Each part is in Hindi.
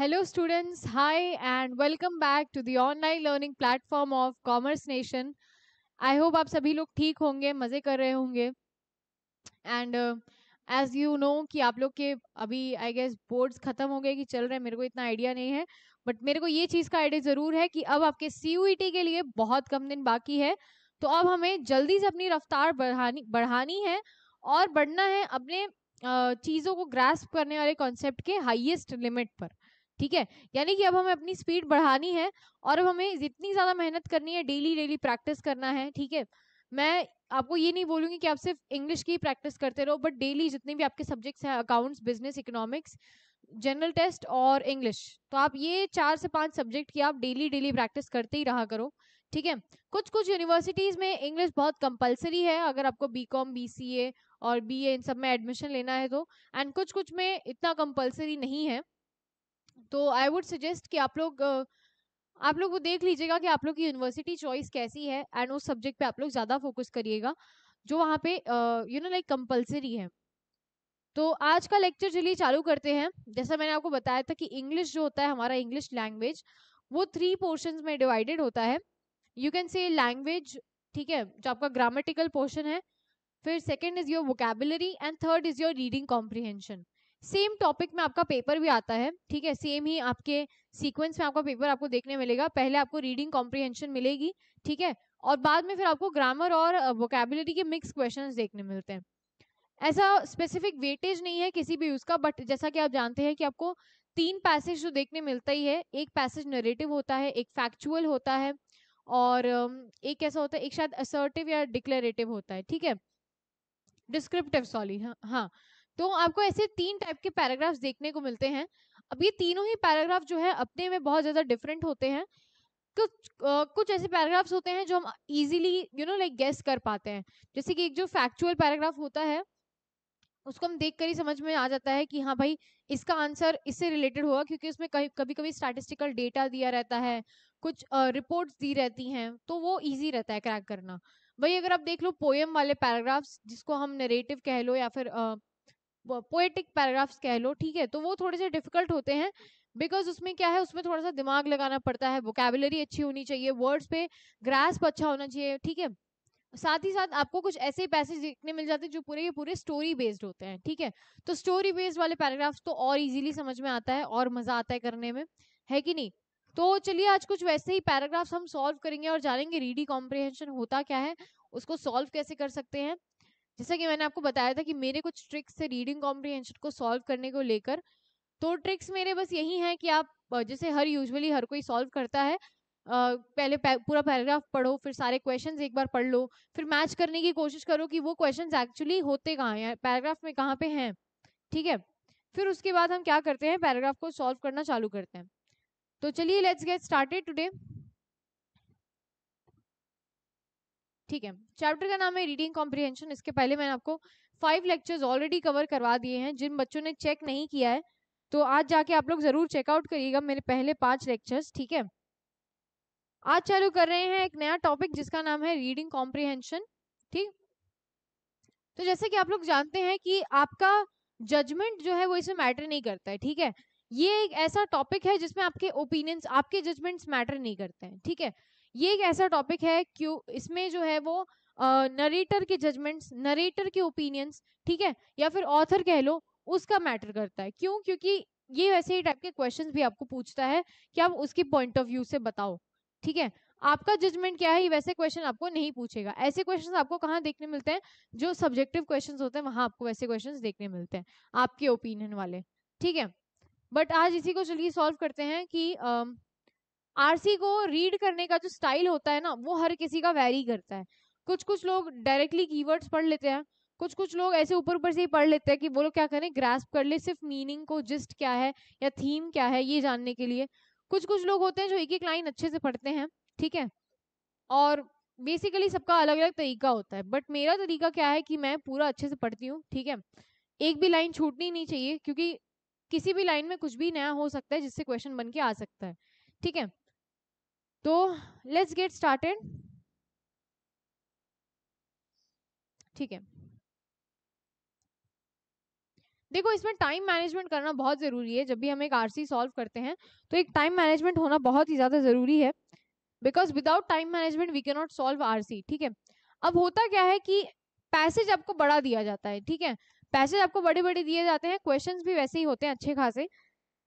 Hello students hi and welcome back to the online learning platform of commerce nation I hope आप सभी लोग ठीक होंगे मज़े कर रहे होंगे एंड एज यू नो कि आप लोग के अभी आई गेस बोर्ड्स ख़त्म हो गए कि चल रहे हैं मेरे को इतना आइडिया नहीं है बट मेरे को ये चीज़ का आइडिया ज़रूर है कि अब आपके सी e के लिए बहुत कम दिन बाकी है तो अब हमें जल्दी से अपनी रफ्तार बढ़ानी बढ़ानी है और बढ़ना है अपने चीज़ों को ग्रेस्प करने वाले कॉन्सेप्ट के हाइएस्ट लिमिट पर ठीक है यानी कि अब हमें अपनी स्पीड बढ़ानी है और अब हमें जितनी ज़्यादा मेहनत करनी है डेली डेली प्रैक्टिस करना है ठीक है मैं आपको ये नहीं बोलूंगी कि आप सिर्फ इंग्लिश की प्रैक्टिस करते रहो बट डेली जितने भी आपके सब्जेक्ट्स हैं accounts business economics general test और इंग्लिश तो आप ये चार से पांच सब्जेक्ट की आप डेली डेली प्रैक्टिस करते ही रहा करो ठीक है कुछ कुछ यूनिवर्सिटीज़ में इंग्लिश बहुत कंपलसरी है अगर आपको B com B C A और बी ए इन सब में एडमिशन लेना है तो एंड कुछ कुछ में इतना कंपलसरी नहीं है तो आई वुड सजेस्ट कि आप लोग आप लोग वो देख लीजिएगा कि आप लोग की यूनिवर्सिटी चॉइस कैसी है एंड उस सब्जेक्ट पे आप लोग ज़्यादा फोकस करिएगा जो वहाँ पे यू नो लाइक कंपलसरी है तो आज का लेक्चर चलिए चालू करते हैं जैसा मैंने आपको बताया था कि इंग्लिश जो होता है हमारा इंग्लिश लैंग्वेज वो थ्री पोर्शन में डिवाइडेड होता है यू कैन से लैंग्वेज ठीक है जो आपका ग्रामेटिकल पोर्शन है फिर second is your vocabulary and third is your reading comprehension same topic में आपका पेपर भी आता है ठीक है सेम ही आपके सीक्वेंस में आपका पेपर आपको देखने मिलेगा पहले आपको रीडिंग कॉम्प्रिहेंशन मिलेगी ठीक है और बाद में फिर आपको ग्रामर और वोकेबिलिटी के मिक्स क्वेश्चन देखने मिलते हैं ऐसा स्पेसिफिक वेटेज नहीं है किसी भी उसका बट जैसा कि आप जानते हैं कि आपको तीन पैसेज जो देखने मिलता ही है एक पैसेज नरेटिव होता है एक फैक्चुअल होता है और एक कैसा होता है एक शायद असर्टिव या डिक्लेरेटिव होता है ठीक है डिस्क्रिप्टिव सॉरी हाँ हाँ तो आपको ऐसे तीन टाइप के पैराग्राफ्स देखने को मिलते हैं अब ये तीनों ही पैराग्राफ जो है अपने में बहुत ज़्यादा डिफरेंट होते हैं कुछ आ, कुछ ऐसे पैराग्राफ्स होते हैं जो हम easily you know like guess कर पाते हैं जैसे कि एक जो फैक्चुअल पैराग्राफ होता है उसको हम देख कर ही समझ में आ जाता है कि हाँ भाई इसका आंसर इससे रिलेटेड होगा क्योंकि उसमें कभी कभी स्टैटिस्टिकल डेटा दिया रहता है कुछ रिपोर्ट्स दी रहती हैं तो वो ईजी रहता है क्रैक करना वही अगर आप देख लो पोएम वाले पैराग्राफ्स जिसको हम नरेटिव कह लो या फिर पोएटिक पैराग्राफ्स कह लो ठीक है तो वो थोड़े से डिफिकल्ट होते हैं बिकॉज उसमें क्या है उसमें थोड़ा सा दिमाग लगाना पड़ता है वोकेबलरी अच्छी होनी चाहिए वर्ड्स पे ग्रास्प अच्छा होना चाहिए ठीक है साथ ही साथ आपको कुछ ऐसे पैसेज देखने मिल जाते हैं जो पूरे के पूरे स्टोरी बेस्ड होते हैं ठीक है तो स्टोरी बेस्ड वाले पैराग्राफ्स तो और इजीली समझ में आता है और मजा आता है करने में है कि नहीं तो चलिए आज कुछ वैसे ही पैराग्राफ्स हम सॉल्व करेंगे और जानेंगे रीडी कॉम्प्रिहेंशन होता क्या है उसको सॉल्व कैसे कर सकते हैं जैसा कि मैंने आपको बताया था कि मेरे कुछ ट्रिक्स थे रीडिंग कॉम्प्रीहेंशन को सॉल्व करने को लेकर तो ट्रिक्स मेरे बस यही हैं कि आप जैसे हर यूजुअली हर कोई सॉल्व करता है पहले पूरा पैराग्राफ पढ़ो फिर सारे क्वेश्चन एक बार पढ़ लो फिर मैच करने की कोशिश करो कि वो क्वेश्चन एक्चुअली होते कहाँ हैं पैराग्राफ में कहाँ पे हैं ठीक है फिर उसके बाद हम क्या करते हैं पैराग्राफ को सॉल्व करना चालू करते हैं तो चलिए लेट्स गेट स्टार्टेड टुडे ठीक है चैप्टर का नाम है रीडिंग कॉम्प्रीहेंशन इसके पहले मैंने आपको फाइव लेक्चर्स ऑलरेडी कवर करवा दिए हैं जिन बच्चों ने चेक नहीं किया है तो आज जाके आप लोग जरूर चेकआउट करिएगा मेरे पहले पांच लेक्चर्स ठीक है आज चालू कर रहे हैं एक नया टॉपिक जिसका नाम है रीडिंग कॉम्प्रीहेंशन ठीक तो जैसे कि आप लोग जानते हैं कि आपका जजमेंट जो है वो इसमें मैटर नहीं करता है ठीक है ये एक ऐसा टॉपिक है जिसमें आपके ओपिनियंस आपके जजमेंट्स मैटर नहीं करते हैं ठीक है ये एक ऐसा टॉपिक है क्यों इसमें जो है वो नरेटर के जजमेंट्स नरेटर के ओपिनियंस ठीक है या फिर ऑथर कह लो उसका मैटर करता है क्यों क्योंकि ये वैसे ही टाइप के क्वेश्चन भी आपको पूछता है कि आप उसके पॉइंट ऑफ व्यू से बताओ ठीक है आपका जजमेंट क्या है ये वैसे क्वेश्चन आपको नहीं पूछेगा ऐसे क्वेश्चन आपको कहाँ देखने मिलते हैं जो सब्जेक्टिव क्वेश्चन होते हैं वहां आपको वैसे क्वेश्चन देखने मिलते हैं आपके ओपिनियन वाले ठीक है बट आज इसी को चलिए सॉल्व करते हैं कि आरसी को रीड करने का जो स्टाइल होता है ना वो हर किसी का वैरी करता है कुछ कुछ लोग डायरेक्टली कीवर्ड्स पढ़ लेते हैं कुछ कुछ लोग ऐसे ऊपर ऊपर से ही पढ़ लेते हैं कि वो लोग क्या करें ग्रास्प कर ले सिर्फ मीनिंग को जिस्ट क्या है या थीम क्या है ये जानने के लिए कुछ कुछ लोग होते हैं जो एक एक लाइन अच्छे से पढ़ते हैं ठीक है और बेसिकली सबका अलग अलग तरीका होता है बट मेरा तरीका क्या है कि मैं पूरा अच्छे से पढ़ती हूँ ठीक है एक भी लाइन छूटनी नहीं चाहिए क्योंकि किसी भी लाइन में कुछ भी नया हो सकता है जिससे क्वेश्चन बन के आ सकता है ठीक है तो लेट्स गेट स्टार्टेड ठीक है देखो इसमें टाइम मैनेजमेंट करना बहुत ज़रूरी है जब भी हम एक आरसी सॉल्व करते हैं तो एक टाइम मैनेजमेंट होना बहुत ही ज़्यादा ज़रूरी है because without time management we can not solve RC ठीक है अब होता क्या है कि पैसेज आपको बड़ा दिया जाता है ठीक है पैसेज आपको बड़े बड़े दिए जाते हैं क्वेश्चन भी वैसे ही होते हैं अच्छे खासे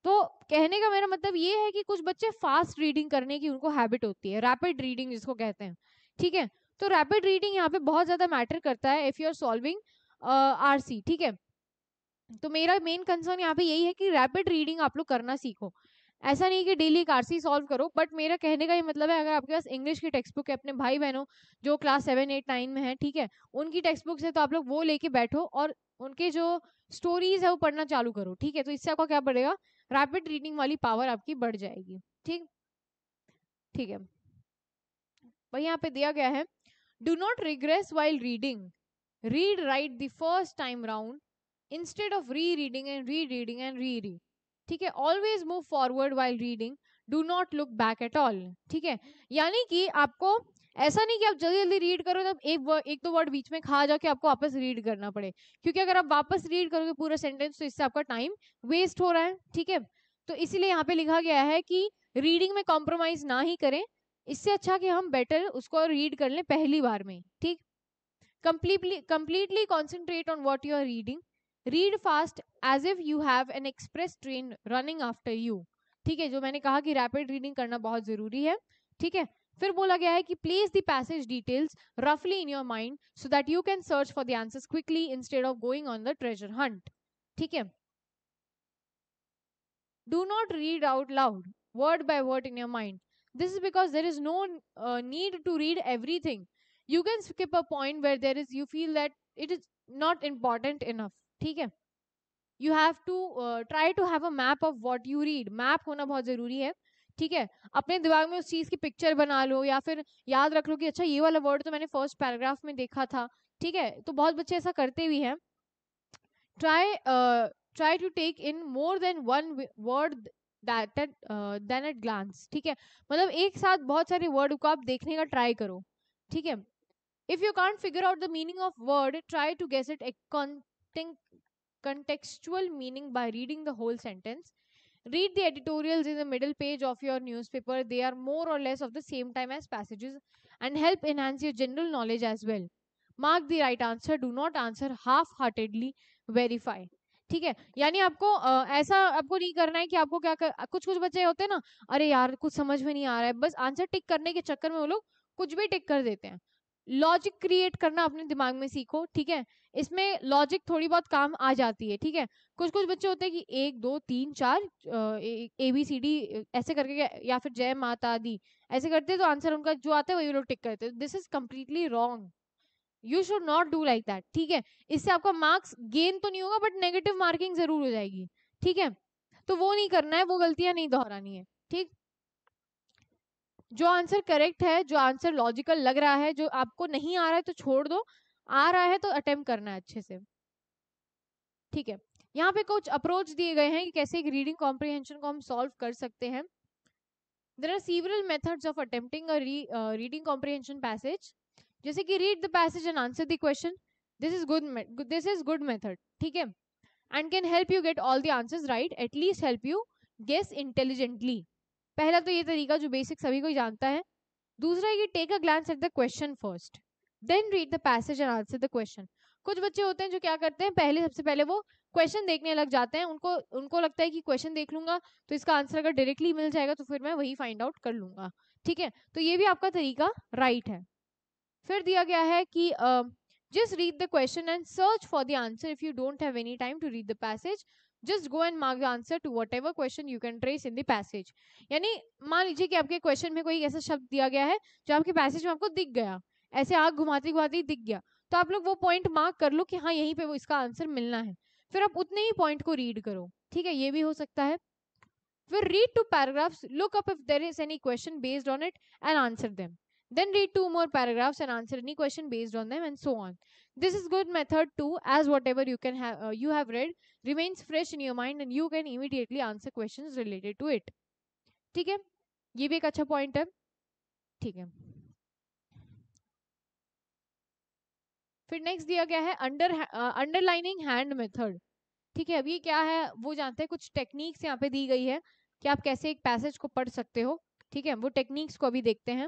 तो कहने का मेरा मतलब ये है कि कुछ बच्चे फास्ट रीडिंग करने की उनको हैबिट होती है रैपिड रीडिंग जिसको कहते हैं ठीक है तो रैपिड रीडिंग यहाँ पे बहुत ज़्यादा मैटर करता है if you are solving R C ठीक है तो मेरा मेन कंसर्न यहाँ पे यही है कि रैपिड रीडिंग आप लोग करना सीखो ऐसा नहीं कि डेली एक आर सी सॉल्व करो बट मेरा कहने का ये मतलब है अगर आपके पास इंग्लिश की टेक्स्ट बुक है अपने भाई बहनों जो क्लास सेवन एट नाइन में है ठीक है उनकी टेक्स्ट बुक से तो आप लोग वो लेके बैठो और उनके जो स्टोरीज है वो पढ़ना चालू करो ठीक है तो इससे आपका क्या पड़ेगा रैपिड रीडिंग वाली पावर आपकी बढ़ जाएगी ठीक ठीक है वही यहाँ पे दिया गया है do not regress while reading read right the first time round instead of re reading and re reading and re read ठीक है always move forward while reading do not look back at all ठीक है यानी कि आपको ऐसा नहीं कि आप जल्दी जल्दी रीड करो तब एक वर्ड एक तो वर्ड बीच में खा कि आपको वापस रीड करना पड़े क्योंकि अगर आप वापस रीड करोगे पूरा सेंटेंस तो इससे आपका टाइम वेस्ट हो रहा है ठीक है तो इसीलिए यहाँ पे लिखा गया है कि रीडिंग में कॉम्प्रोमाइज ना ही करें इससे अच्छा कि हम बेटर उसको रीड कर लें पहली बार में ठीक completely completely concentrate on what you are reading read fast as if you have an express train running after you ठीक है जो मैंने कहा कि रैपिड रीडिंग करना बहुत जरूरी है ठीक है फिर बोला गया है कि प्लेस द पैसेज डिटेल्स रफली in your mind so that you can search for the answers quickly instead of going on the treasure hunt ठीक है do not read out loud word by word in your mind this is because there is no need to read everything you can skip a point where there is you feel that it is not important enough ठीक है you have to try to have a map of what you read map होना बहुत जरूरी है ठीक है अपने दिमाग में उस चीज़ की पिक्चर बना लो या फिर याद रख लो कि अच्छा ये वाला वर्ड तो मैंने फर्स्ट पैराग्राफ में देखा था ठीक है तो बहुत बच्चे ऐसा करते भी हैं try try to take in more than one word then at glance ठीक है मतलब एक साथ बहुत सारे वर्ड को आप देखने का ट्राई करो ठीक है if you can't figure out the meaning of word try to guess it a contextual meaning by reading the whole sentence Read the editorials in the middle page of your newspaper. They are more or less of the same time as passages and help enhance your general knowledge as well. mark the right answer do not answer half heartedly verify ठीक है यानी आपको आ, ऐसा आपको नहीं करना है कि आपको क्या कर, कुछ कुछ बच्चे होते हैं ना अरे यार कुछ समझ में नहीं आ रहा है बस आंसर टिक करने के चक्कर में वो लोग कुछ भी टिक कर देते हैं लॉजिक क्रिएट करना अपने दिमाग में सीखो ठीक है इसमें लॉजिक थोड़ी बहुत काम आ जाती है ठीक है कुछ कुछ बच्चे होते हैं कि एक दो तीन चार ए बी सी डी ऐसे करके या फिर जय माता दी ऐसे करते तो आंसर उनका जो आता है वही लोग टिक करते this is completely wrong you should not do like that ठीक है इससे आपका मार्क्स गेन तो नहीं होगा बट नेगेटिव मार्किंग जरूर हो जाएगी ठीक है तो वो नहीं करना है वो गलतियां नहीं दोहरानी है ठीक जो आंसर करेक्ट है जो आंसर लॉजिकल लग रहा है जो आपको नहीं आ रहा है तो छोड़ दो आ रहा है तो अटेम्प्ट करना है अच्छे से ठीक है यहाँ पे कुछ अप्रोच दिए गए हैं कि कैसे एक रीडिंग कॉम्प्रीहेंशन को हम सॉल्व कर सकते हैं there are several methods of attempting reading comprehension passage जैसे कि read the passage and answer the question this is good this is good method ठीक है and can help you get all the answers right at least help you guess intelligently पहला तो ये तरीका जो बेसिक सभी को ही जानता है दूसरा है कि take a glance at the question first then read the passage and answer the question कुछ बच्चे होते हैं जो क्या करते हैं पहले सबसे पहले वो क्वेश्चन देखने लग जाते हैं उनको उनको लगता है कि क्वेश्चन देख लूंगा तो इसका आंसर अगर डायरेक्टली मिल जाएगा तो फिर मैं वही फाइंड आउट कर लूंगा ठीक है तो ये भी आपका तरीका राइट है फिर दिया गया है कि just read the question and search for the answer if you don't have any time to read the passage just go and mark the answer to whatever question you can trace in the passage यानी मान लीजिए कि आपके क्वेश्चन में कोई ऐसा शब्द दिया गया है जो आपके पैसेज में आपको दिख गया ऐसे आग घुमाती घुमाती दिख गया तो आप लोग वो पॉइंट मार्क कर लो कि हाँ यहीं पे वो इसका आंसर मिलना है फिर आप उतने ही पॉइंट को रीड करो ठीक है ये भी हो सकता है फिर read two paragraphs look up if there is any question based on it and answer them then read two more paragraphs and answer any question based on them and so on This is good method too as whatever you can have uh, you have read remains fresh in your mind and you can immediately answer questions related to it. ठीक है ये भी एक अच्छा पॉइंट है ठीक है फिर नेक्स्ट दिया गया है अंडर अंडरलाइनिंग हैंड मेथड ठीक है अभी क्या है वो जानते हैं कुछ टेक्निक्स यहाँ पे दी गई है कि आप कैसे एक पैसेज को पढ़ सकते हो ठीक है वो टेक्निक्स को अभी देखते हैं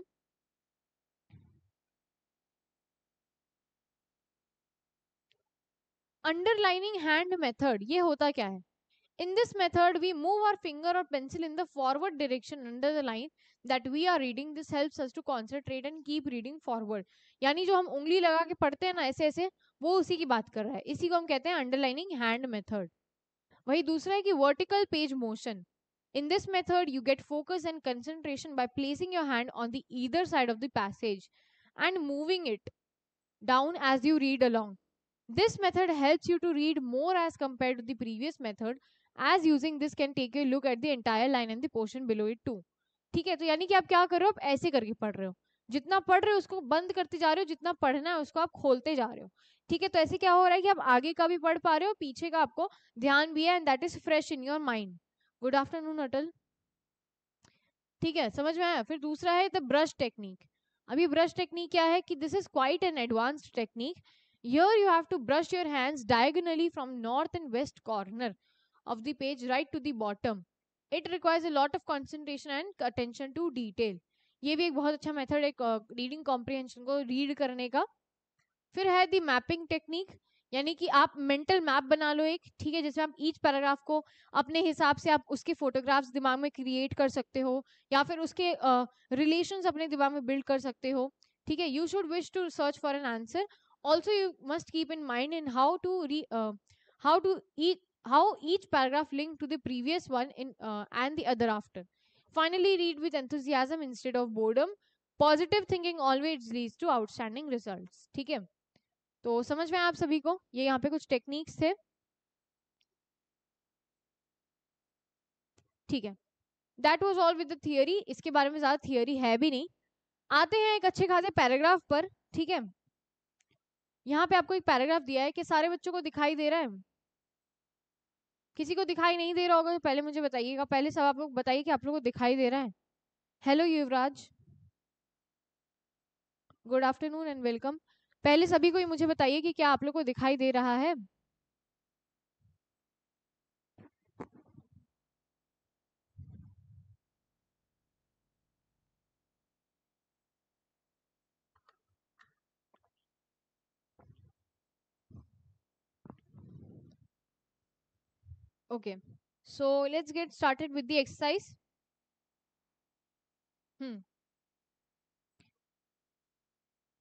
अंडरलाइनिंग हैंड मेथड ये होता क्या है in this method we move our finger और pencil in the forward direction under the line that we are reading this helps us to concentrate and keep reading forward यानी जो हम उंगली लगा के पढ़ते हैं ना ऐसे ऐसे वो उसी की बात कर रहा है इसी को हम कहते हैं अंडरलाइनिंग हैंड मेथड वही दूसरा है कि vertical page motion in this method you get focus and concentration by placing your hand on the either side of the passage and moving it down as you read along This method helps you to read more as compared to the previous method as using this can take a look at the entire line and the portion below it too. ठीक है तो यानी कि आप क्या कर रहे हो आप ऐसे करके पढ़ रहे हो जितना पढ़ रहे हो उसको बंद करते जा रहे हो जितना पढ़ना है उसको आप खोलते जा रहे हो ठीक है तो ऐसे क्या हो रहा है कि आप आगे का भी पढ़ पा रहे हो पीछे का आपको ध्यान भी है and that is fresh in your mind good afternoon Atal ठीक है समझ में आया फिर दूसरा है द ब्रश टेक्निक अभी ब्रश टेक्निक क्या है कि this is quite an advanced technique Here you have to brush your hands diagonally from north and west corner of the page right to the bottom. It requires a lot of concentration and attention to detail. ये भी एक बहुत अच्छा मेथड है रीडिंग कॉम्प्रिहेंशन को रीड करने का फिर है दी मैपिंग टेक्निक यानी कि आप मेंटल मैप बना लो एक ठीक है जिसमें आप ईच पैराग्राफ को अपने हिसाब से आप उसके फोटोग्राफ्स दिमाग में क्रिएट कर सकते हो या फिर उसके रिलेशन uh, अपने दिमाग में बिल्ड कर सकते हो ठीक है you should wish to search for an answer also you must keep in mind in how to re, uh, how to e- how each paragraph linked to the previous one in uh, and the other after finally read with enthusiasm instead of boredom positive thinking always leads to outstanding results theek hai to samajh mein aap sabhi ko ye yahan pe kuch techniques the theek hai that was all with the theory iske bare mein zyada theory hai bhi nahi aate hain ek acche खासे paragraph par theek hai यहाँ पे आपको एक पैराग्राफ दिया है कि सारे बच्चों को दिखाई दे रहा है किसी को दिखाई नहीं दे रहा होगा तो पहले मुझे बताइएगा पहले सब आप लोग बताइए कि आप लोगों को दिखाई दे रहा है hello Yuvraj good afternoon and welcome पहले सभी को ही मुझे बताइए कि क्या आप लोग को दिखाई दे रहा है Okay. So let's get started with the exercise. Hmm.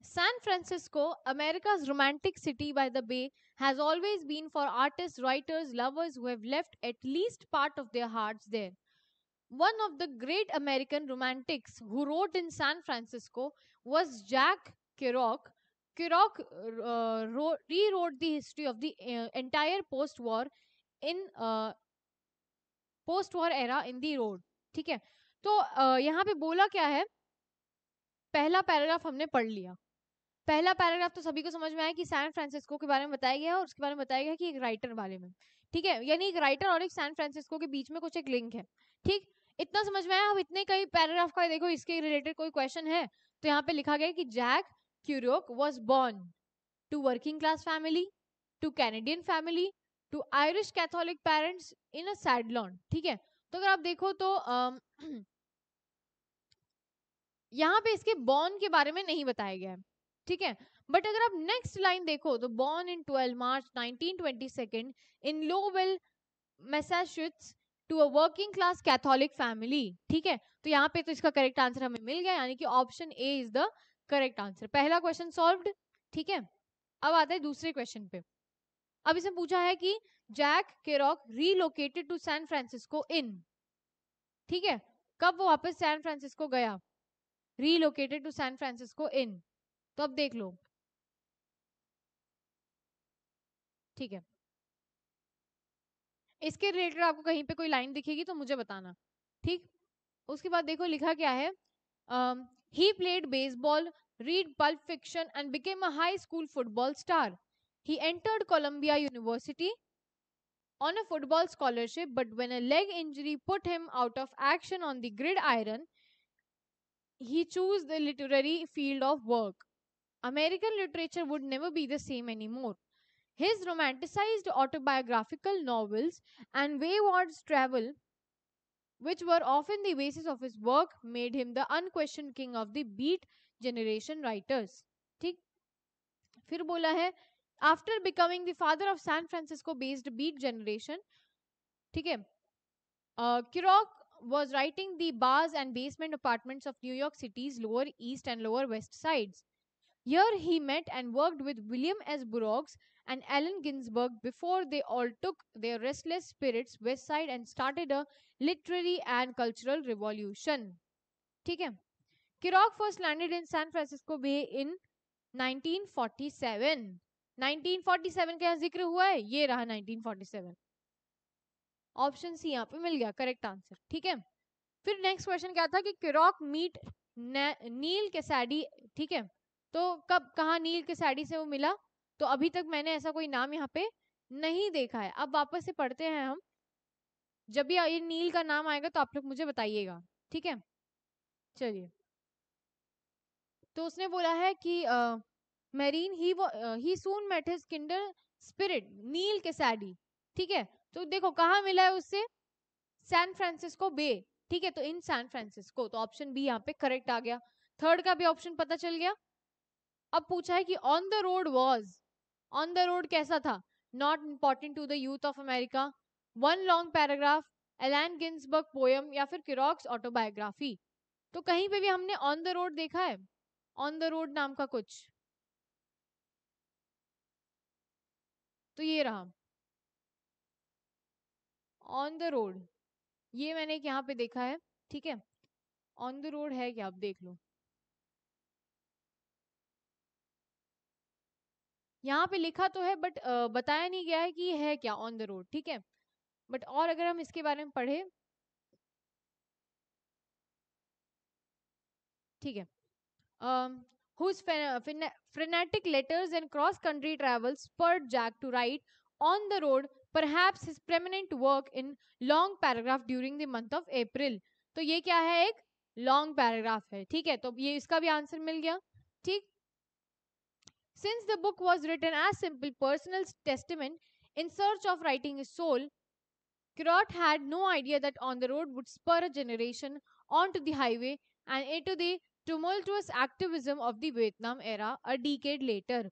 San Francisco, America's romantic city by the bay, has always been for artists, writers, lovers who have left at least part of their hearts there. One of the great American romantics who wrote in San Francisco was Jack Kerouac. Kerouac uh, wrote, rewrote the history of the uh, entire post war in post war era in the road ठीक है तो यहाँ पे बोला क्या है पहला पैराग्राफ हमने पढ़ लिया पहला पैराग्राफ तो सभी को समझ में आया कि सैन फ्रांसिस्को के बारे में बताया गया है और उसके बारे में बताया गया कि एक राइटर बारे में ठीक है यानी एक राइटर और एक सैन फ्रांसिस्को के बीच में कुछ एक लिंक है ठीक इतना समझ में आया अब इतने कई पैराग्राफ का देखो इसके रिलेटेड कोई क्वेश्चन है तो यहाँ पे लिखा गया कि Jack Kerouac was born to working class family to Canadian family to Irish Catholic parents in a Sadlon ठीक है तो अगर आप देखो तो यहाँ पे इसके बॉर्न के बारे में नहीं बताया गया है ठीक है बट अगर आप नेक्स्ट लाइन देखो तो born in 12 March 1922 in Lowell Massachusetts to a working class Catholic family ठीक है तो यहाँ पे तो इसका करेक्ट आंसर हमें मिल गया यानी कि option A is the correct answer पहला क्वेश्चन सॉल्व ठीक है अब आता है दूसरे क्वेश्चन पे अब इसमें पूछा है कि Jack Kerouac relocated to San Francisco in ठीक है कब वो वापस सैन फ्रांसिस्को गया relocated to San Francisco in तो अब देख लो ठीक है इसके रिलेटेड आपको कहीं पे कोई लाइन दिखेगी तो मुझे बताना ठीक उसके बाद देखो लिखा क्या है he played baseball read pulp fiction and became a high school football star He entered Columbia University on a football scholarship, but when a leg injury put him out of action on the gridiron, he chose the literary field of work. American literature would never be the same anymore. His romanticized autobiographical novels and wayward travel, which were often the basis of his work, made him the unquestioned king of the beat generation writers. ठीक फिर बोला है after becoming the father of San Francisco-based Beat Generation, ठीक Kirok was writing the bars and basement apartments of New York City's lower east and lower west sides. Here he met and worked with William S. Burroughs and Allen Ginsberg before they all took their restless spirits west side and started a literary and cultural revolution. ठीक Kirok first landed in San Francisco Bay in 1947. 1947 का जिक्र हुआ है ये रहा 1947 ऑप्शन सी यहाँ पे मिल गया करेक्ट आंसर ठीक है फिर नेक्स्ट क्वेश्चन क्या था कि क्यूरॉक मीट नील कैसाडी ठीक है तो कब कहा नील कैसाडी से वो मिला तो अभी तक मैंने ऐसा कोई नाम यहाँ पे नहीं देखा है अब वापस से पढ़ते हैं हम जब भी ये नील का नाम आएगा तो आप लोग मुझे बताइएगा ठीक है चलिए तो उसने बोला है कि आ, मैरीन ही वो he soon met his kindred spirit Neal Cassady ठीक है तो देखो कहाँ मिला है उससे सैन फ्रांसिस्को बे ठीक है तो इन सैन फ्रांसिस्को तो ऑप्शन बी यहाँ पे करेक्ट आ गया थर्ड का भी ऑप्शन पता चल गया अब पूछा है कि on the road was on the road कैसा था not important to the youth of America one long paragraph Allen Ginsberg poem या फिर किरॉक्स ऑटोबायोग्राफी तो कहीं पे भी हमने ऑन द रोड देखा है ऑन द रोड नाम का कुछ तो ये रहा ऑन द रोड ये मैंने यहाँ पे देखा है ठीक है ऑन द रोड है क्या आप देख लो यहाँ पे लिखा तो है बट बताया नहीं गया है कि है क्या ऑन द रोड ठीक है बट और अगर हम इसके बारे में पढ़े ठीक है whose uh, frenetic letters and cross country travels spurred Jack to write on the road, perhaps his preeminent work in long paragraph during the month of April. तो ये क्या है एक लॉन्ग पैराग्राफ है ठीक है तो ये इसका भी आंसर मिल गया ठीक since the book was written as simple personal testament in search of had no idea that On the Road would spur a generation onto the highway and into the tumultuous activism of the Vietnam era a decade later.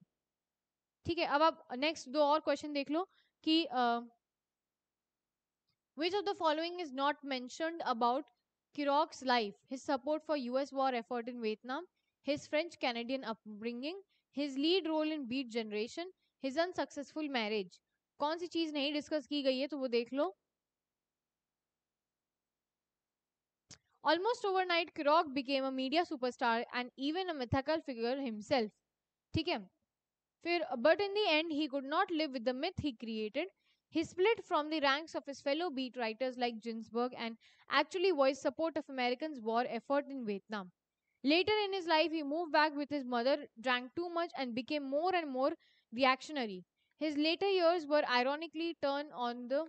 ठीक है अब आप नेक्स्ट दो और क्वेश्चन देख लो कि which of the following is not mentioned about Kerouac's life his support for US war effort in Vietnam his French Canadian upbringing his lead role in beat generation his unsuccessful marriage कौन सी चीज नहीं डिस्कस की गई है तो वो देख लो Almost overnight, Kirok became a media superstar and even a mythical figure himself. ठीक है फिर but in the end he could not live with the myth he He split from the ranks of his fellow beat writers like Ginsberg and actually voiced support of Americans' war effort in Vietnam. Later in his life, he moved back with his mother, drank too much, and became more and more reactionary. His later years were ironically turned on the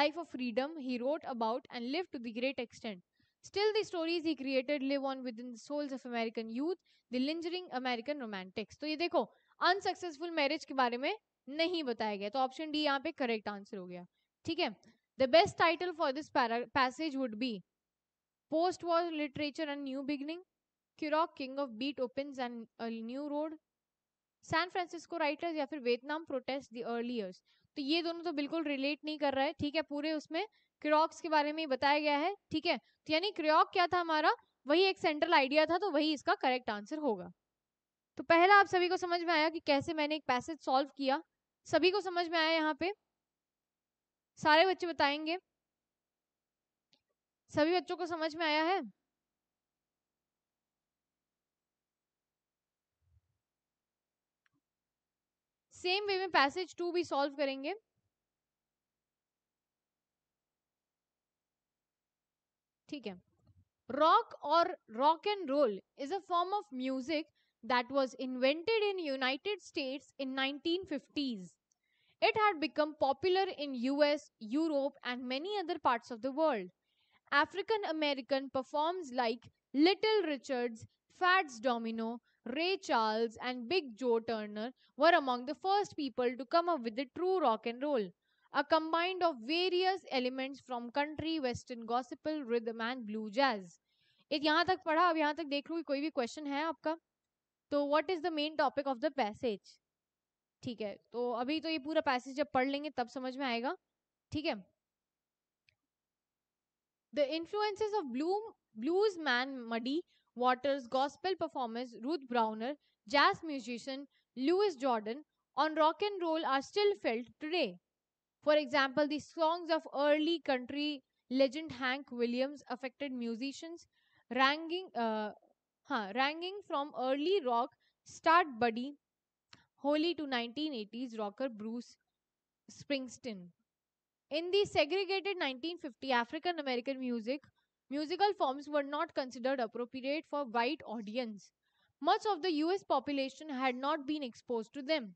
life of freedom he wrote about and lived to the great extent. Still, the stories he created live on within the souls of American youth, the lingering American romantics. तो ये देखो unsuccessful marriage के बारे में नहीं बताया गया तो ऑप्शन डी यहाँ पे करेक्ट आंसर हो गया ठीक है the best title for this passage would be post war literature and new beginning Kerouac king of beat open and new road San Francisco writers या फिर वियतनाम प्रोटेस्ट दी अर्ली तो ये दोनों तो बिल्कुल रिलेट नहीं कर रहा है ठीक है पूरे उसमें क्रॉक्स के बारे में बताया गया है ठीक है तो यानी क्रॉक क्या था हमारा वही एक सेंट्रल आइडिया था तो वही इसका करेक्ट आंसर होगा तो पहला आप सभी को समझ में आया कि कैसे मैंने एक पैसेज सॉल्व किया सभी को समझ में आया यहाँ पे सारे बच्चे बताएंगे सभी बच्चों को समझ में आया है सेम वे में पैसेज टू भी सॉल्व करेंगे ठीक है रॉक और rock and roll is a form of music that was invented in United States in 1950s. It had become popular in US, Europe and many other parts of the world. African American performs like Little Richards, Fats Domino, Ray Charles and Big Joe Turner were among the first people to come up with the true rock and roll. a combined of various elements from country, western gospel, rhythm and blue jazz. yahan tak padha ab yahan tak dekh lo ki koi bhi question hai aapka तो what is the main topic of the passage theek hai to abhi to ye pura passage jab pad lenge tab samajh mein aayega theek hai the influences of bloom blues man Muddy Waters, gospel performers Ruth Browner, jazz musician Louis Jordan on rock and roll are still felt today. For example, the songs of early country legend Hank Williams affected musicians ranging, uh, huh, ranging from early rock start Buddy Holly to 1980s rocker Bruce Springsteen. In the segregated 1950, African American music musical forms were not considered appropriate for white audience. Much of the US population had not been exposed to them.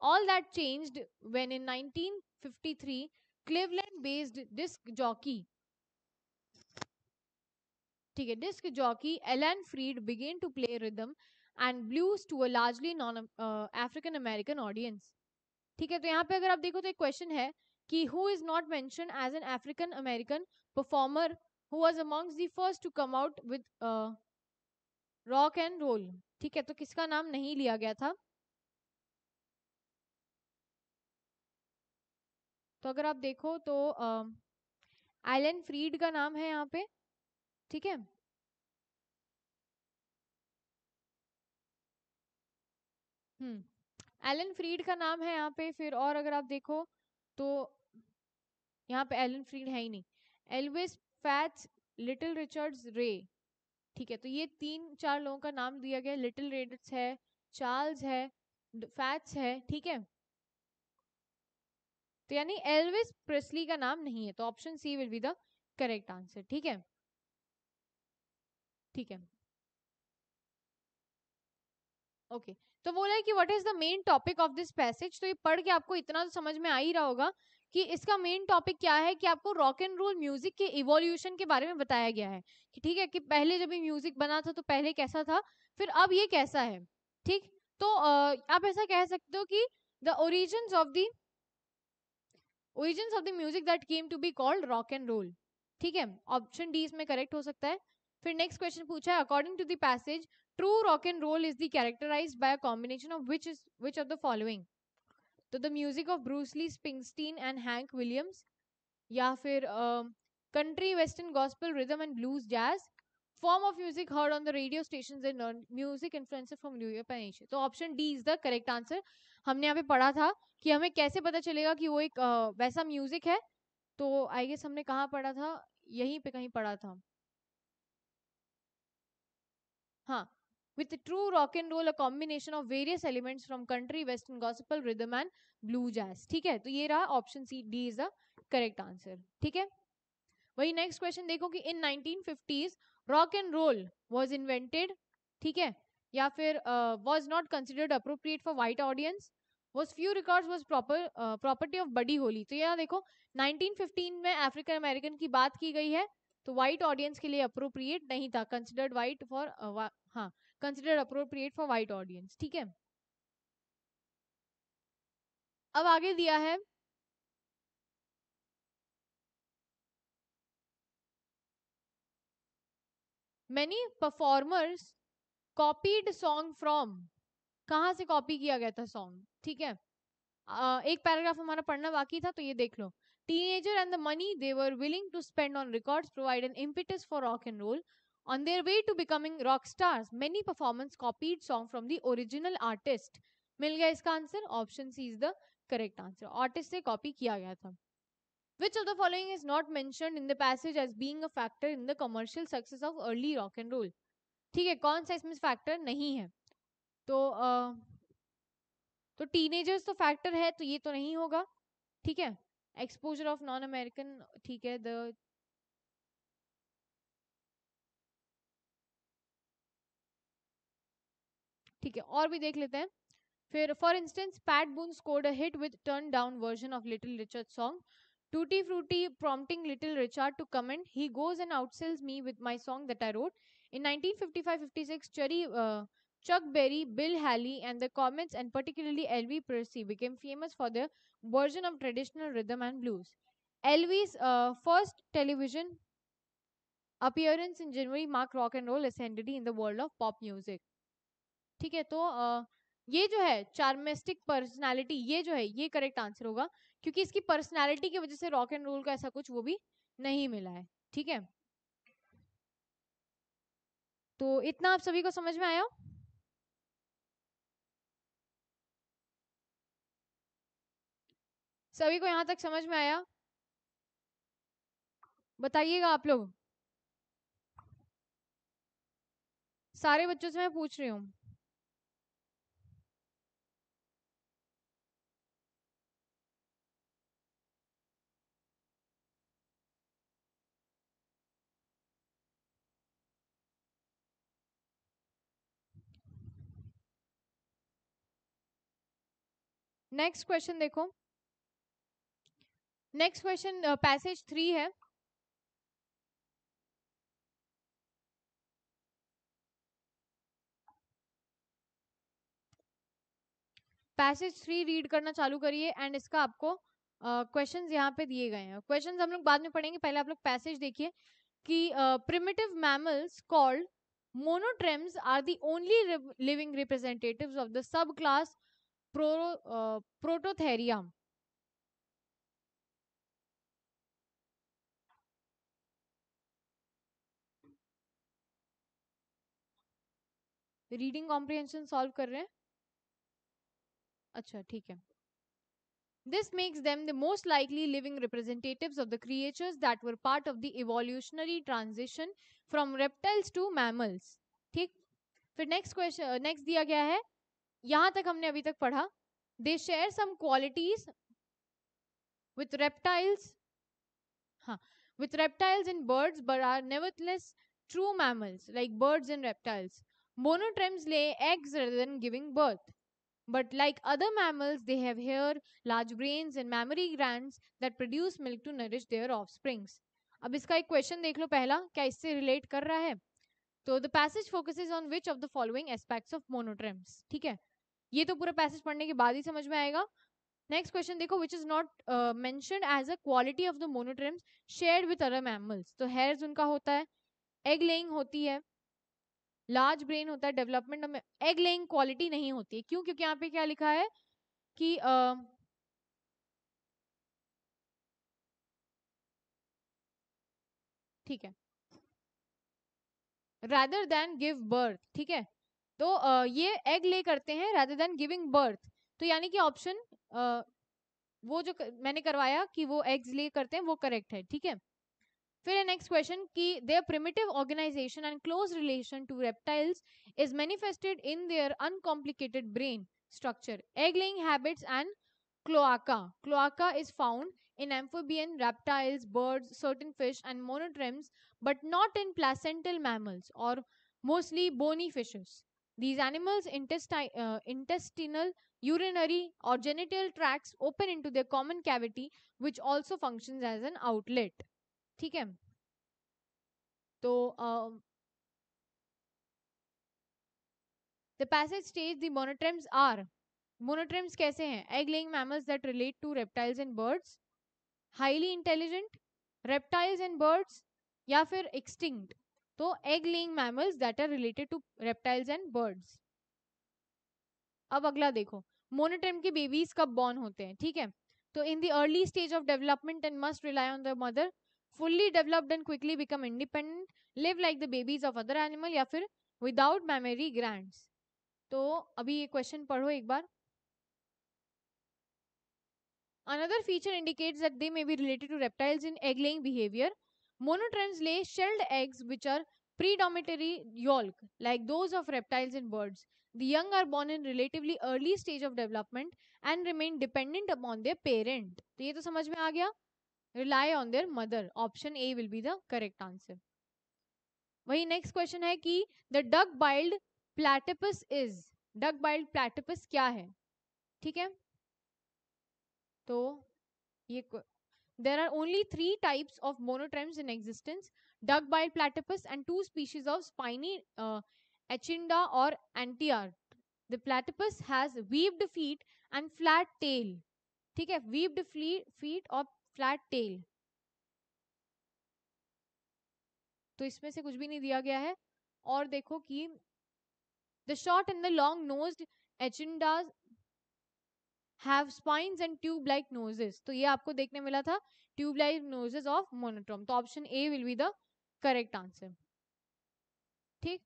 All that changed when in 19 1953 Cleveland based disc jockey ठीक है disc jockey Alan Freed began to play rhythm and blues to a largely non African American audience ठीक है तो यहाँ पे अगर आप देखो तो एक क्वेश्चन है कि who is not mention as an African American performer who was amongst the first to come out with rock and roll ठीक है तो किसका नाम नहीं लिया गया था तो अगर आप देखो तो एलन फ्रीड का नाम है यहाँ पे ठीक है हम्म एलन फ्रीड का नाम है यहाँ पे फिर और अगर आप देखो तो यहाँ पे एलन फ्रीड है ही नहीं एलविस फैट्स लिटिल रिचर्ड्स रे ठीक है तो ये तीन चार लोगों का नाम दिया गया लिटिल रेडर्स है चार्ल्स है फैट्स है ठीक है तो यानी एल्विस प्रेस्ली का नाम नहीं है तो option C will be the correct answer ठीक है ठीक है ओके okay. तो बोला है कि what is the main topic of this passage तो ये पढ़ के आपको इतना तो समझ में आ ही रहा होगा कि इसका मेन टॉपिक क्या है कि आपको रॉक एंड रोल म्यूजिक के इवोल्यूशन के बारे में बताया गया है कि ठीक है कि पहले जब ये म्यूजिक बना था तो पहले कैसा था फिर अब ये कैसा है ठीक तो आप ऐसा कह सकते हो कि the origin of the origin of the music that came to be called rock and roll ठीक है ऑप्शन डी इसमें करेक्ट हो सकता है फिर नेक्स्ट क्वेश्चन पूछा है according to the passage true rock and roll is the characterize by a combination of which is which of the following तो the music of Bruce Springsteen and Hank Williams या फिर country western gospel rhythm and blues jazz form of music heard on the radio stations music influence from new Europe and Asia. So तो option D is the correct answer. हमने यहाँ पे पढ़ा था कि हमें कैसे पता चलेगा कि वो एक आ, वैसा म्यूजिक है तो आई गेस हमने कहाँ पढ़ा था यहीं पे कहीं पढ़ा था हाँ with true rock and roll a combination of various elements from country western gospel gospel blue jazz ठीक है तो ये रहा option C D is the correct answer ठीक है वही नेक्स्ट क्वेश्चन देखो कि in 1950s rock and roll was invented ठीक है या फिर was not considered appropriate for white audience was few record was proper property of Buddy Holly तो यहाँ देखो 1915 में अफ्रीकन अमेरिकन की बात की गई है तो वाइट ऑडियंस के लिए अप्रोप्रिएट नहीं था कंसिडर्ड वाइट फॉर हाँ considered appropriate for white audience ठीक है अब आगे दिया है many performers copied song from कहा से कॉपी किया गया था सॉन्ग ठीक है एक पैराग्राफ हमारा पढ़ना बाकी था तो ये देख लो teenager and the money they were willing to spend on records provide an impetus for rock and roll on their way to becoming rock stars, many performance copied song from the original artist मिल गया इसका answer option C is the correct answer artist से कॉपी किया गया था which of the following is not main in the passage as being a factor in the commercial success of early rock and roll ठीक है कौन सा इसमें फैक्टर नहीं है तो uh, तो टीनेजर्स तो फैक्टर है तो ये तो नहीं होगा ठीक है एक्सपोजर ऑफ नॉन अमेरिकन ठीक है द ठीक है और भी देख लेते हैं फिर for instance Pat Boone scored hit with turn down version of Little Richard song Tutti Frutti prompting Little Richard to comment he goes and outsells me with my song that I wrote in 1955-56, Cherry uh, Chuck Berry, Bill Haley, and the Comets, and particularly Elvis Presley, became famous for their version of traditional rhythm and blues. Elvis' uh, first television appearance in January marked rock and roll ascendancy in the world of pop music. ठीक है तो ये जो है चार्मेस्टिक पर्सनालिटी ये जो है ये करेक्ट आंसर होगा क्योंकि इसकी पर्सनालिटी की वजह से रॉक एंड रोल का ऐसा कुछ वो भी नहीं मिला है ठीक है तो इतना आप सभी को समझ में आया सभी को यहाँ तक समझ में आया बताइएगा आप लोग सारे बच्चों से मैं पूछ रही हूँ नेक्स्ट क्वेश्चन देखो नेक्स्ट क्वेश्चन पैसेज थ्री है पैसेज थ्री रीड करना चालू करिए एंड इसका आपको क्वेश्चन uh, यहाँ पे दिए गए हैं क्वेश्चन हम लोग बाद में पढ़ेंगे पहले आप लोग पैसेज देखिए कि primitive mammals called monotremes are the only living representatives of the sub class Prototheria reading comprehension solve कर रहे हैं अच्छा ठीक है This makes them the most likely living representatives of the creatures that were part of the evolutionary transition from reptiles to mammals. ठीक फिर next question next दिया गया है यहां तक हमने अभी तक पढ़ा they share some qualities with reptiles हाँ with reptiles and birds but are nevertheless true mammals like birds and reptiles Monotremes lay eggs rather than giving birth. But like other mammals, they have hair, large brains and mammary glands that produce milk to nourish their offsprings. अब इसका एक क्वेश्चन देख लो पहला क्या इससे रिलेट कर रहा है तो the passage focuses on which of the following aspects of monotremes ठीक है ये तो पूरा पैसेज पढ़ने के बाद ही समझ में आएगा नेक्स्ट क्वेश्चन देखो which is not main quality of the monotremes share with other mammals तो हेयर्स उनका होता है एग लेइंग होती है लार्ज ब्रेन होता है डेवलपमेंट में एग लेइंग क्वालिटी नहीं होती है क्यों क्योंकि यहाँ पे क्या लिखा है कि आ, ठीक है रादर देन गिव बर्थ ठीक है तो आ, ये एग ले करते हैं रादर देन गिविंग बर्थ तो यानी कि ऑप्शन वो जो मैंने करवाया कि वो एग्स ले करते हैं वो करेक्ट है ठीक है फिर नेक्स्ट क्वेश्चन कि Their primitive organization and close relation to reptiles is manifested in their uncomplicated brain structure. Egg laying habits and cloaca. Cloaca is found in amphibian, reptiles, birds, certain fish, and monotremes, but not in placental mammals or mostly bony fishes. These animals' uh, intestinal, urinary, or genital tracts open into their common cavity, which also functions as an outlet. ठीक है तो the passage states the are monotremes कैसे हैं egg laying mammals that relate to reptiles and birds highly intelligent reptiles and birds या फिर एक्सटिंक्ट तो egg laying mammals that are related to reptiles and birds अब अगला देखो मोनोट्रेम के बेबीज कब बॉर्न होते हैं ठीक है तो in the early stage of development and must rely on the mother fully developed and quickly become independent live like the babies of other animal या फिर without mammary glands तो अभी ये question पढ़ो एक बार Another feature indicates that they may be related to reptiles in egg laying behavior. Monotrons lay shelled eggs which are predominantly yolk, like those of reptiles and birds. The young are born in relatively early stage of development and remain dependent upon their parent. तो ये तो समझ में आ गया rely on their mother option A will be the correct answer वही नेक्स्ट क्वेश्चन है कि the duck billed platypus is duck billed platypus क्या है ठीक है तो ये there are only three types of monotremes in existence duck billed platypus and two species of spiny एचिंडा और anteater the platypus has webbed feet and flat tail ठीक है वीव्ड फीट और फ्लैट टेल तो इसमें से कुछ भी नहीं दिया गया है और देखो कि the short and the long nose echidnas have spines and tube like noses तो ये आपको देखने मिला था tube like noses of monotreme तो option A will be the correct answer ठीक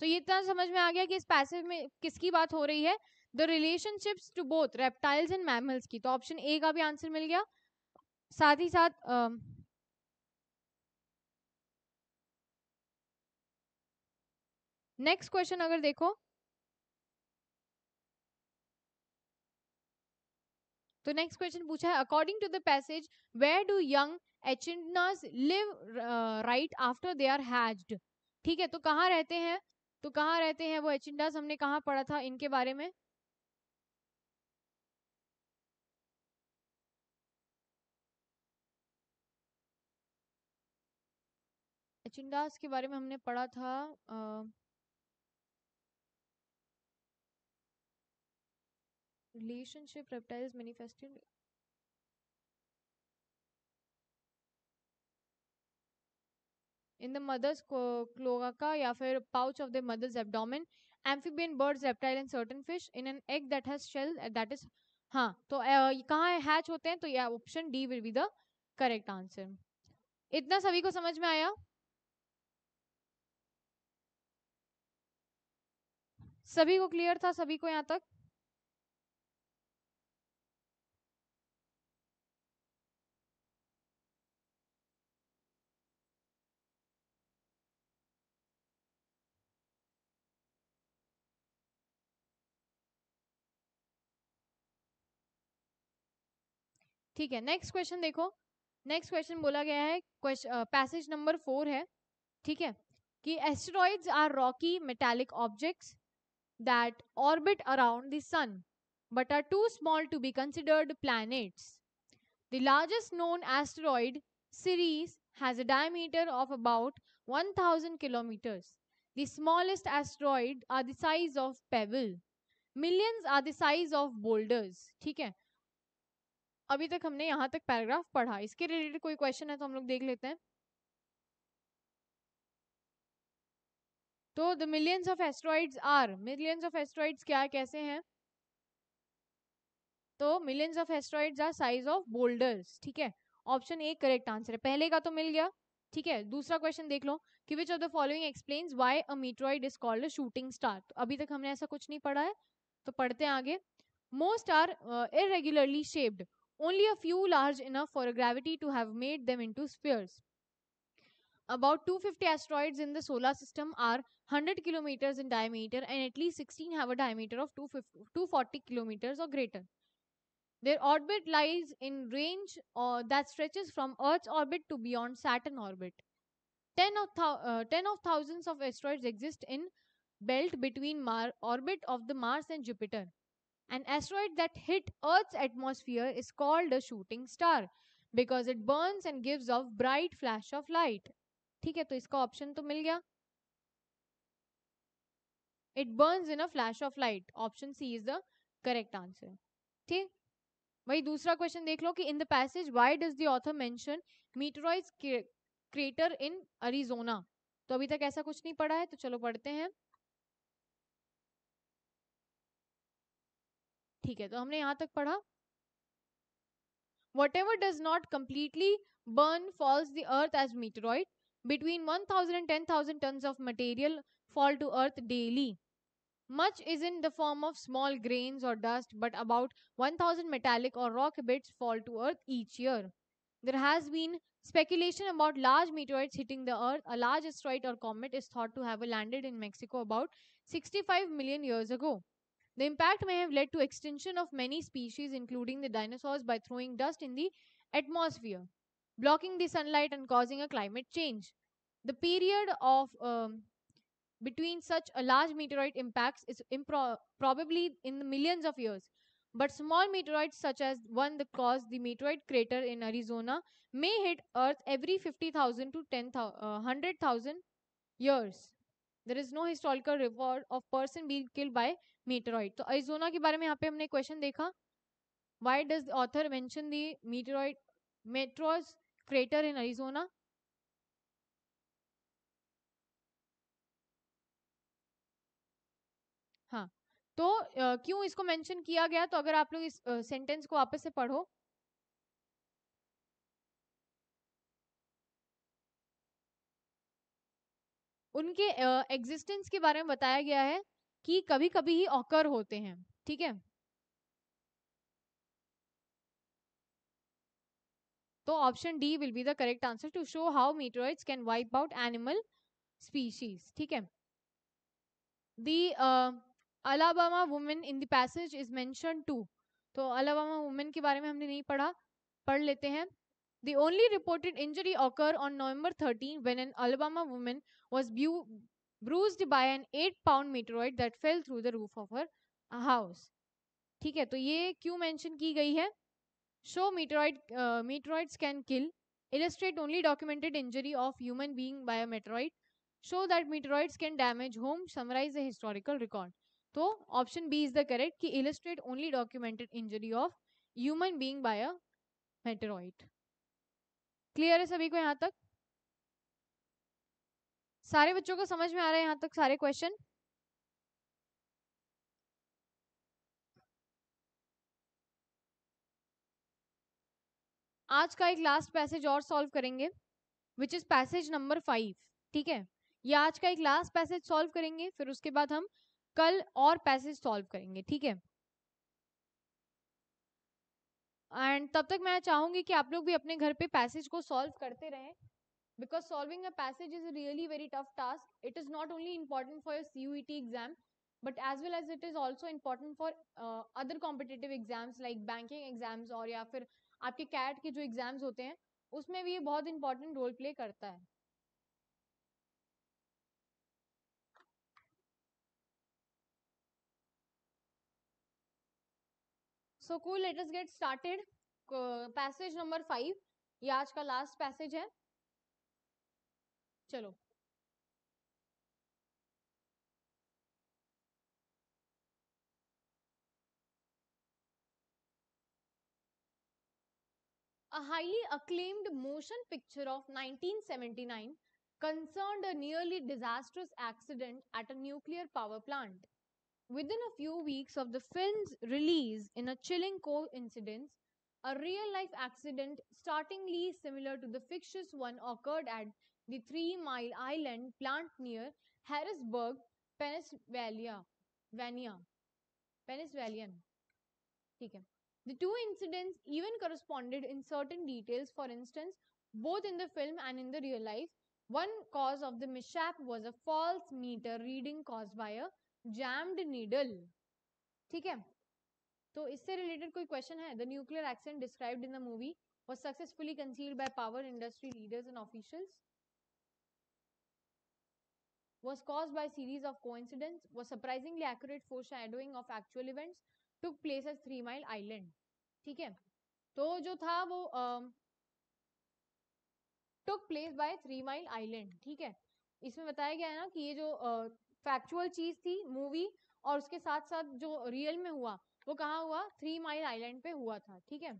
तो ये इतना समझ में आ गया कि इस पैसेज में किसकी बात हो रही है the relationships to both reptiles and mammals की तो ऑप्शन ए का भी आंसर मिल गया साथ ही साथ आ, नेक्स्ट क्वेश्चन अगर देखो तो नेक्स्ट क्वेश्चन पूछा है according to the passage where do young echidnas live right after they are hatched ठीक है तो कहाँ रहते हैं तो कहाँ रहते हैं वो एचिंडास हमने कहाँ पढ़ा था इनके बारे में एचिंडास के बारे में हमने पढ़ा था uh, relationship reptiles manifested in the mother's cloaca या फिर pouch of the mother's abdomen amphibian birds reptile and certain fish in an egg that has shell that is हाँ तो कहाँ हैच होते हैं तो यह option D will be the correct answer इतना सभी को समझ में आया सभी को क्लियर था सभी को यहाँ तक ठीक है नेक्स्ट क्वेश्चन देखो नेक्स्ट क्वेश्चन बोला गया है पैसेज नंबर फोर है ठीक है कि asteroids are rocky metallic objects that orbit around the sun but are too small to be considered planets the largest known asteroid Ceres has a diameter of about one thousand kilometres the smallest asteroid are the size of pebble millions are the size of boulders ठीक है अभी तक हमने यहाँ तक पैराग्राफ पढ़ा इसके रिलेटेड कोई क्वेश्चन है तो हम लोग देख लेते हैं तो the millions of asteroids are millions of asteroids क्या कैसे हैं तो millions of asteroids are size of boulders ठीक है ऑप्शन ए करेक्ट आंसर है पहले का तो मिल गया ठीक है दूसरा क्वेश्चन देख लो कि which of the following explains why a meteoroid is called a shooting star तो अभी तक हमने ऐसा कुछ नहीं पढ़ा है तो पढ़ते हैं आगे most are irregularly shaped only a few large enough for gravity to have made them into spheres. About 250 asteroids in the solar system are 100 kilometers in diameter and at least 16 have a diameter of 240 kilometers or greater. Their orbit lies in range uh, that stretches from Earth's orbit to beyond Saturn orbit. 10 of, uh, 10 of thousands of asteroids exist in belt between Mar orbit of the Mars and Jupiter. An asteroid that hit Earth's atmosphere is called a shooting star because it burns and gives off bright flash of light. ठीक है तो इसका ऑप्शन तो मिल गया it burns in a flash of light option C is the correct answer ठीक वही दूसरा क्वेश्चन देख लो कि in the passage why does the author mention meteoroids crater in Arizona तो अभी तक ऐसा कुछ नहीं पढ़ा है तो चलो पढ़ते हैं ठीक है तो हमने यहां तक पढ़ा whatever does not completely burn falls the earth as between 1000 and 10000 tons of material fall to earth daily much is in the form of small grains or dust but about 1000 metallic or rock bits fall to earth each year there has been speculation about large meteorites hitting the earth a large asteroid or comet is thought to have landed in mexico about 65 million years ago the impact may have led to extinction of many species including the dinosaurs by throwing dust in the atmosphere, blocking the sunlight and causing a climate change. The period of um, between such a large meteorite impacts is impro- probably in the millions of years. But small meteorites, such as one that caused the meteorite crater in Arizona, may hit Earth every 50,000 to 100,000 uh, years. There is no historical record of person being killed by meteoroid तो अरिजोना के बारे में यहाँ पे हमने क्वेश्चन देखा why does author mention the meteoroid meteors crater in arizona हाँ तो uh, क्यों इसको मेंशन किया गया तो अगर आप लोग इस सेंटेंस सेंटेंस को वापस से पढ़ो उनके एग्जिस्टेंस के बारे में बताया गया है कि कभी कभी ही ऑकर होते हैं ठीक है तो option D will be the correct answer to show how meteoroids can wipe out animal species ठीक है the Alabama women in the passage is mention to तो अलाबामा वुमेन के बारे में हमने नहीं पढ़ा पढ़ लेते हैं The only reported injury occur on November 13 when an Alabama woman was bruised by an 8 pound meteorite that fell through the roof of her house ठीक है तो ये क्यों मेंशन की गई है show meteoroid meteoroids can kill illustrate only documented injury of human being by a meteorite show that meteoroids can damage home summarize the historical record तो option B is the correct कि illustrate only documented injury of human being by a meteoroid clear है सभी को यहां तक सारे बच्चों को समझ में आ रहा है यहाँ तक सारे क्वेश्चन आज का एक लास्ट पैसेज और सॉल्व करेंगे which is passage number five ठीक है ये आज का एक लास्ट पैसेज सॉल्व करेंगे फिर उसके बाद हम कल और पैसेज सॉल्व करेंगे ठीक है एंड तब तक मैं चाहूंगी कि आप लोग भी अपने घर पे पैसेज को सॉल्व करते रहें because solving a passage is a really very tough task. It is not only important for your CUET exam, but as well as it is also important for uh, other competitive exams like banking exams or ya fir aapke cat ke jo exams hote hain usme bhi ye bahut important role play karta hai so cool let us get started uh, passage number 5 ये आज का लास्ट पैसेज है चलो A highly acclaimed motion picture of 1979 concerned a nearly disastrous accident at a nuclear power plant. Within a few weeks of the film's release, in a chilling coincidence, a real life accident startlingly similar to the fictitious one occurred at the Three Mile Island plant near Harrisburg, Pennsylvania. Pennsylvania. ठीक The two incidents even corresponded in certain details. For instance, both in the film and in the real life, one cause of the mishap was a false meter reading caused by a jammed needle. ठीक है तो इससे रिलेटेड कोई क्वेश्चन है the nuclear accident described in the movie was successfully concealed by power industry leaders and officials was caused by a series of coincidences, was surprisingly accurate foreshadowing of actual events, took place at Three Mile Island. theek hai to jo tha wo था took place by three mile island theek hai isme bataya gaya hai na ki ye jo uh, factual cheez thi movie aur uske sath sath jo real mein hua wo kahan hua three mile island pe hua tha theek hai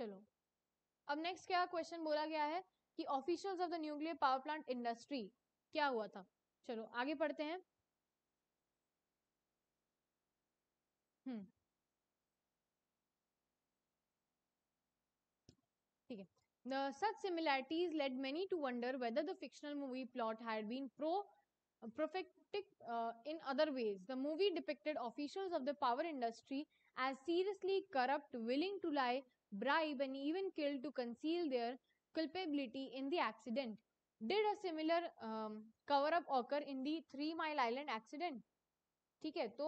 चलो अब नेक्स्ट क्या क्वेश्चन बोला गया है कि officials of the nuclear power plant industry क्या हुआ था चलो आगे पढ़ते हैं हम्म। ठीक है the such similarities led many to wonder whether the fictional movie plot had been pro prophetic in other ways the movie depicted officials of the power industry as seriously corrupt willing to lie bribe and even kill to conceal their culpability in the accident? Did a similar um, cover up occur in the Three Mile Island accident? ठीक है तो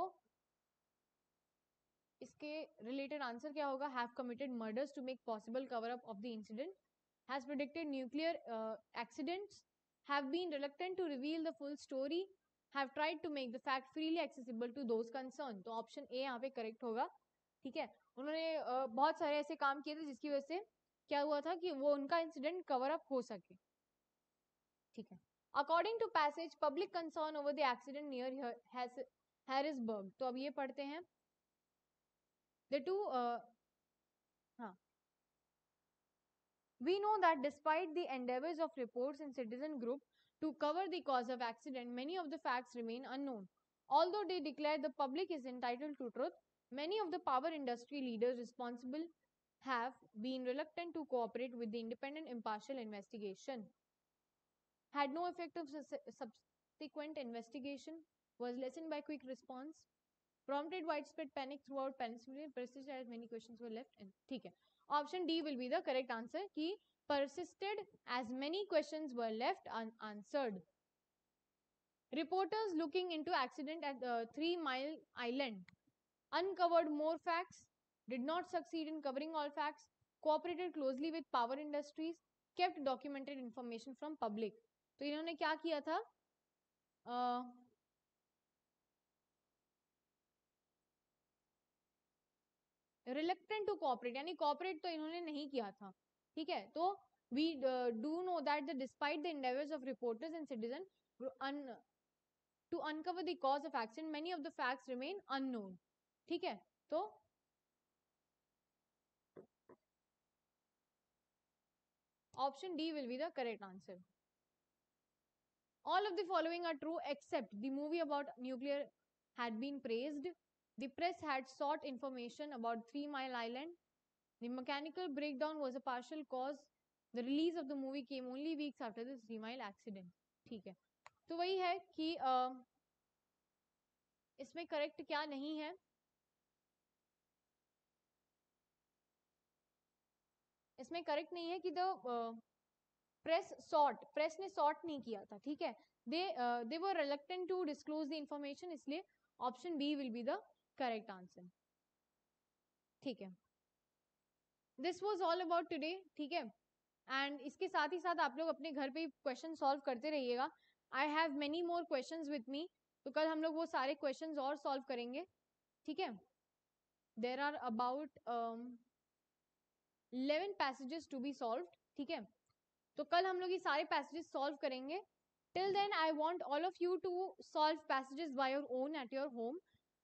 इसके रिलेटेड आंसर क्या होगा have committed murders to make possible cover up of the incident has predicted nuclear accidents have been reluctant to reveal the full story have tried to make the fact freely accessible to those concerned तो ऑप्शन ए यहाँ पे करेक्ट होगा ठीक है उन्होंने uh, बहुत सारे ऐसे काम किए थे जिसकी वजह से क्या हुआ था कि वो उनका इंसिडेंट कवर अप हो सके ठीक है according to passage public concern over the accident near Harrisburg तो अब ये पढ़ते हैं द टू हाँ we know that despite the endeavors of reports and citizen group to cover the cause of accident many of the facts remain unknown although they declare the public is entitled to truth many of the power industry leaders responsible have been reluctant to cooperate with the independent impartial investigation. Had no effective subsequent investigation, was lessened by quick response, prompted widespread panic throughout Pennsylvania, persisted as many questions were left in. okay, option D will be the correct answer. Answer persisted as many questions were left unanswered. Reporters looking into accident at the Three Mile Island uncovered more facts did not succeed in covering all facts, cooperated closely with power industries, kept documented information from public. तो इन्होंने क्या किया था uh, रिलेक्टेंट टू कॉपरेट यानी कॉपरेट तो इन्होंने नहीं किया था ठीक है तो we do know that the despite the endeavours of reporters and citizen to uncover the cause of accident many of the facts remain unknown ठीक है तो Option D will be the correct answer. All of the following are true except the movie about nuclear had been praised, the press had sought information about Three Mile Island, the mechanical breakdown was a partial cause, the release of the movie came only weeks after the Three Mile accident. ठीक है तो वही है कि आ, इसमें करेक्ट क्या नहीं है इसमें करेक्ट नहीं है कि द प्रेस सॉर्ट प्रेस ने सॉर्ट नहीं किया था ठीक है they they were reluctant to disclose the information इसलिए option B will be the correct answer ठीक है this was all about today ठीक है एंड इसके साथ ही साथ आप लोग अपने घर पे क्वेश्चन सॉल्व करते रहिएगा I have many more questions with me तो कल हम लोग वो सारे क्वेश्चन और सॉल्व करेंगे ठीक है there are about 11 passages to be solve ठीक है तो कल हम लोग ये सारे पैसेजेस सॉल्व करेंगे till then I want all of you to solve passages by your own at your home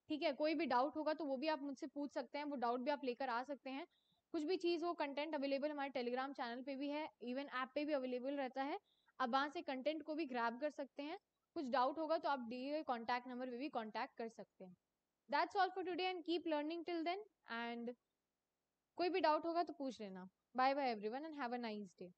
ठीक है कोई भी डाउट होगा तो वो भी आप मुझसे पूछ सकते हैं वो डाउट भी आप लेकर आ सकते हैं कुछ भी चीज़ वो कंटेंट अवेलेबल हमारे टेलीग्राम चैनल पे भी है इवन ऐप पे भी अवेलेबल रहता है आप वहाँ से कंटेंट को भी ग्रैब कर सकते हैं कुछ डाउट होगा तो आप डी हुए कॉन्टैक्ट नंबर पे भी कॉन्टैक्ट कर सकते हैं that's all for today and keep learning till then and कोई भी डाउट होगा तो पूछ लेना bye bye everyone and have a nice day